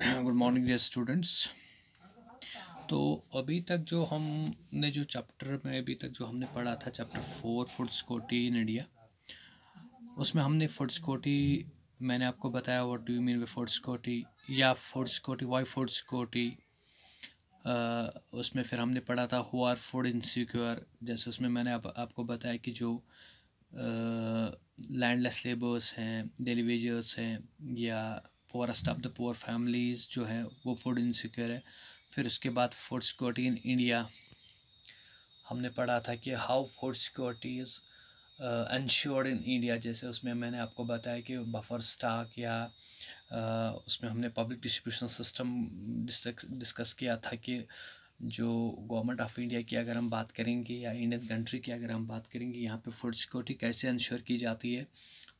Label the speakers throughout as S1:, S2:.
S1: good morning dear students तो अभी तक जो हमने जो चैप्टर में अभी तक जो हमने पढ़ा था chapter four food security in India उसमें हमने फूड सिक्योरिटी मैंने आपको बताया what do you mean by food security या food security why food security उसमें फिर हमने पढ़ा था हु आर फूड इनसिक्योर जैसे उसमें मैंने आप, आपको बताया कि जो लैंडलेस लेबर्स हैं डेलीवेजर्स हैं या poorest of the poor families जो है वो फूड इनसिक्योर है फिर उसके बाद फूड सिक्योरिटी इन इंडिया हमने पढ़ा था कि how food security is ensured in India जैसे उसमें मैंने आपको बताया कि बफर स्टॉक या uh, उसमें हमने पब्लिक डिस्ट्रीब्यूशन सिस्टम डिस्कस किया था कि जो गवर्नमेंट ऑफ इंडिया की अगर हम बात करेंगे या इंडियन कंट्री की अगर हम बात करेंगे यहाँ पे फूड सिक्योरिटी कैसे इंश्योर की जाती है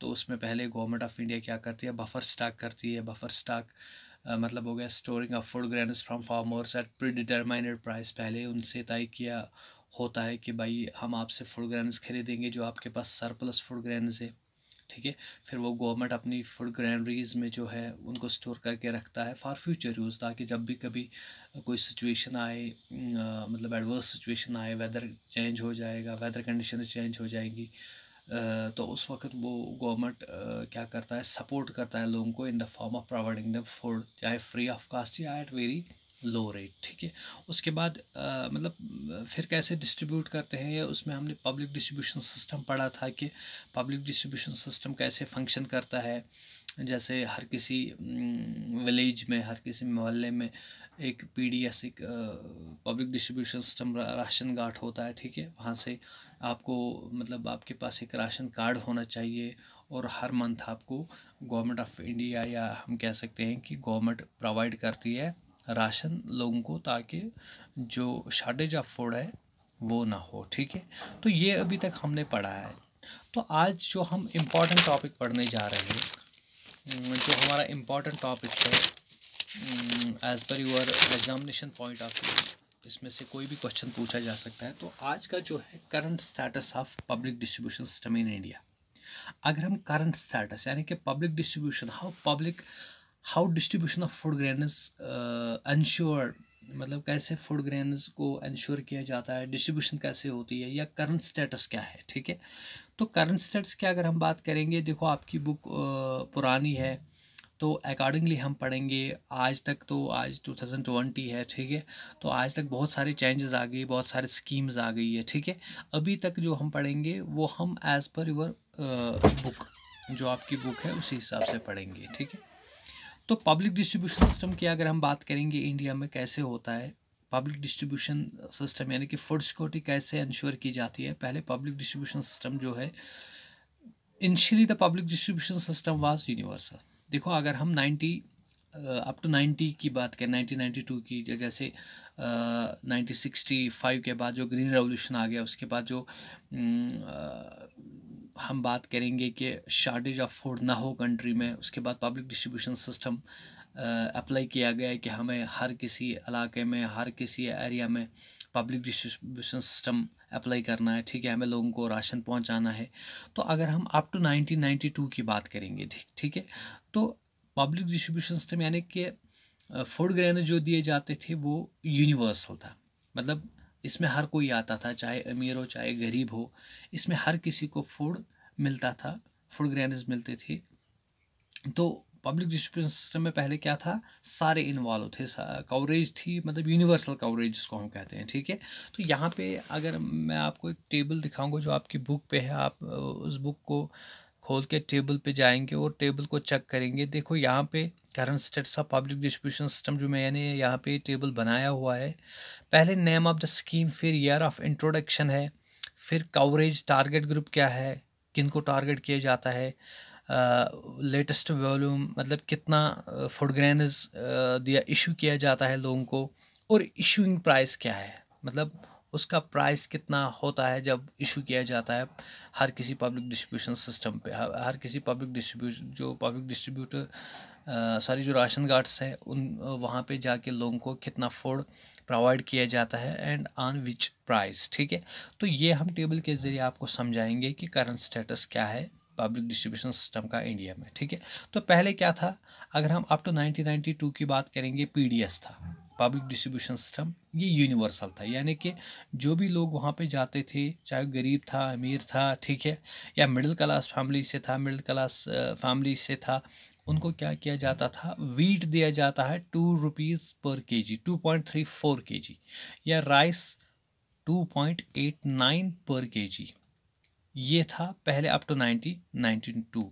S1: तो उसमें पहले गवर्नमेंट ऑफ इंडिया क्या करती है बफर स्टॉक करती है बफर स्टॉक मतलब हो गया storing of food grains from farmers at predetermined price पहले उनसे तय किया होता है कि भाई हम आपसे फूड ग्रेन खरीदेंगे जो आपके पास सरप्लस फूड ग्रेन है ठीक है फिर वो गवर्नमेंट अपनी फूड ग्रैनरीज में जो है उनको स्टोर करके रखता है फॉर फ्यूचर यूज़ ताकि जब भी कभी कोई सिचुएशन आए आ, मतलब एडवर्स सिचुएशन आए वेदर चेंज हो जाएगा वेदर कंडीशन चेंज हो जाएंगी आ, तो उस वक्त वो गवर्नमेंट क्या करता है सपोर्ट करता है लोगों को in the form of providing the food चाहे फ्री ऑफ कास्ट या एट वेरी लो रेट ठीक है उसके बाद आ, मतलब फिर कैसे डिस्ट्रीब्यूट करते हैं उसमें हमने पब्लिक डिस्ट्रीब्यूशन सिस्टम पढ़ा था कि पब्लिक डिस्ट्रीब्यूशन सिस्टम कैसे फंक्शन करता है जैसे हर किसी विलेज में हर किसी मोहल्ले में एक पीडीएस एक public distribution system ration card होता है ठीक है वहाँ से आपको मतलब आपके पास एक राशन कार्ड होना चाहिए और हर मंथ आपको गवर्नमेंट ऑफ इंडिया या हम कह सकते हैं कि गवर्नमेंट प्रोवाइड करती है राशन लोगों को ताकि जो शार्टेज ऑफ फूड है वो ना हो ठीक है तो ये अभी तक हमने पढ़ा है तो आज जो हम इम्पॉर्टेंट टॉपिक पढ़ने जा रहे हैं जो हमारा इम्पॉर्टेंट टॉपिक है as per your examination point of view इसमें से कोई भी क्वेश्चन पूछा जा सकता है तो आज का जो है current status of public distribution system in India अगर हम करंट स्टेटस यानी कि public distribution how public how distribution of food grains ensure uh, मतलब कैसे फूड ग्रेन्स को इंश्योर किया जाता है डिस्ट्रीब्यूशन कैसे होती है या करंट स्टेटस क्या है ठीक है तो करंट स्टेटस की अगर हम बात करेंगे देखो आपकी बुक uh, पुरानी है तो अकॉर्डिंगली हम पढ़ेंगे आज तक तो आज टू थाउजेंड ट्वेंटी है ठीक है तो आज तक बहुत सारे चेंजेस आ गई बहुत सारे स्कीम्स आ गई है ठीक है अभी तक जो हम पढ़ेंगे वो हम एज़ पर योर बुक जो आपकी बुक है उसी हिसाब से पढ़ेंगे ठीक है तो पब्लिक डिस्ट्रीब्यूशन सिस्टम की अगर हम बात करेंगे इंडिया में कैसे होता है पब्लिक डिस्ट्रीब्यूशन सिस्टम यानी कि फूड सिक्योरिटी कैसे इंश्योर की जाती है पहले पब्लिक डिस्ट्रीब्यूशन सिस्टम जो है initially the public distribution system was universal देखो अगर हम नाइन्टी अप टू नाइन्टी की बात करें नाइनटीन नाइन्टी टू की जैसे नाइनटीन सिक्सटी फाइव के बाद जो ग्रीन रेवोल्यूशन आ गया उसके बाद जो हम बात करेंगे कि शार्टेज ऑफ फूड ना हो कंट्री में उसके बाद पब्लिक डिस्ट्रीब्यूशन सिस्टम अप्लाई किया गया है कि हमें हर किसी इलाके में हर किसी एरिया में पब्लिक डिस्ट्रीब्यूशन सिस्टम अप्लाई करना है ठीक है हमें लोगों को राशन पहुंचाना है तो अगर हम अप टू 1992 की बात करेंगे ठीक ठीक है तो पब्लिक डिस्ट्रीब्यूशन सिस्टम यानी कि फूड ग्रेन जो दिए जाते थे वो यूनिवर्सल था मतलब इसमें हर कोई आता था चाहे अमीर हो चाहे गरीब हो इसमें हर किसी को फूड मिलता था फूड ग्रेन्स मिलते थे तो पब्लिक डिस्ट्रीब्यूशन सिस्टम में पहले क्या था सारे इन्वॉल्व थे कवरेज थी मतलब यूनिवर्सल कवरेज जिसको हम कहते हैं ठीक है तो यहाँ पे अगर मैं आपको एक टेबल दिखाऊंगा जो आपकी बुक पे है आप उस बुक को खोल के टेबल पे जाएंगे और टेबल को चेक करेंगे देखो यहाँ पे current status of public distribution system जो मैंने यहाँ पे टेबल बनाया हुआ है पहले नेम ऑफ द स्कीम फिर ईयर ऑफ इंट्रोडक्शन है फिर कवरेज टारगेट ग्रुप क्या है किन को टारगेट किया जाता है लेटेस्ट uh, वॉल्यूम मतलब कितना फूड ग्रेनज दिया इशू किया जाता है लोगों को और इशूइंग प्राइस क्या है मतलब उसका प्राइस कितना होता है जब इशू किया जाता है हर किसी पब्लिक डिस्ट्रीब्यूशन सिस्टम पे हर किसी पब्लिक डिस्ट्रीब्यूशन जो पब्लिक डिस्ट्रीब्यूटर सॉरी जो राशन कार्ड्स हैं उन वहाँ पे जाके लोगों को कितना फूड प्रोवाइड किया जाता है एंड ऑन विच प्राइस ठीक है तो ये हम टेबल के ज़रिए आपको समझाएंगे कि करंट स्टेटस क्या है पब्लिक डिस्ट्रीब्यूशन सिस्टम का इंडिया में ठीक है तो पहले क्या था अगर हम अप टू 1992 की बात करेंगे पीडीएस था पब्लिक डिस्ट्रीब्यूशन सिस्टम ये यूनिवर्सल था यानी कि जो भी लोग वहाँ पे जाते थे चाहे गरीब था अमीर था ठीक है या मिडिल क्लास फैमिली से था मिडिल क्लास फैमिली से था उनको क्या किया जाता था वीट दिया जाता है टू रुपीज़ पर K G two point three four K G या rice two point eight nine पर के जी ये था पहले up to nineteen ninety to